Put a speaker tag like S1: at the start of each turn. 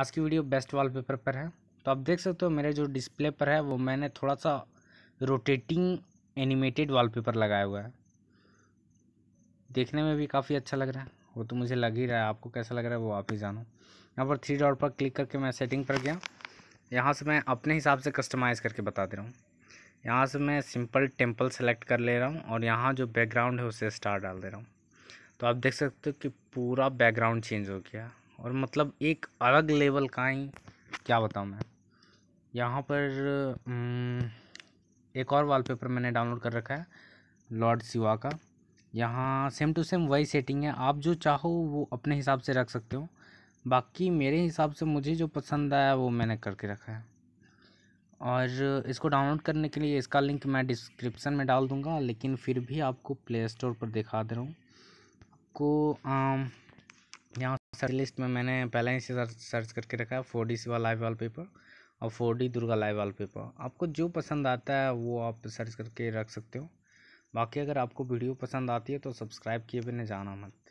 S1: आज की video best wallpaper पर है तो आप देख सकते हो मेरे जो डिस्प्ले पर है वो मैंने थोड़ा सा रोटेटिंग एनिमेटेड वॉलपेपर लगाया हुआ है देखने में भी काफ़ी अच्छा लग रहा है वो तो मुझे लग ही रहा है आपको कैसा लग रहा है वो आप ही जानो यहाँ पर थ्री डॉट पर क्लिक करके मैं सेटिंग पर गया यहाँ से मैं अपने हिसाब से कस्टमाइज़ करके बता दे रहा हूँ यहाँ से मैं सिंपल टेम्पल सेलेक्ट कर ले रहा हूँ और यहाँ जो बैकग्राउंड है उसे स्टार डाल दे रहा हूँ तो आप देख सकते हो कि पूरा बैकग्राउंड चेंज हो गया और मतलब एक अलग लेवल का ही क्या बताऊँ मैं यहाँ पर एक और वॉलपेपर मैंने डाउनलोड कर रखा है लॉर्ड सिवा का यहाँ सेम टू सेम वही सेटिंग है आप जो चाहो वो अपने हिसाब से रख सकते हो बाकी मेरे हिसाब से मुझे जो पसंद आया वो मैंने करके रखा है और इसको डाउनलोड करने के लिए इसका लिंक मैं डिस्क्रिप्शन में डाल दूँगा लेकिन फिर भी आपको प्ले स्टोर पर दिखा दे रहा हूँ आपको यहाँ सर्च लिस्ट में मैंने पहले ही से सर्च करके रखा है four D Siva live paper और four D Durga live paper आपको जो पसंद आता है वो आप सर्च करके रख सकते हो बाकी अगर आपको वीडियो पसंद आती है तो सब्सक्राइब किए बिना जाना मत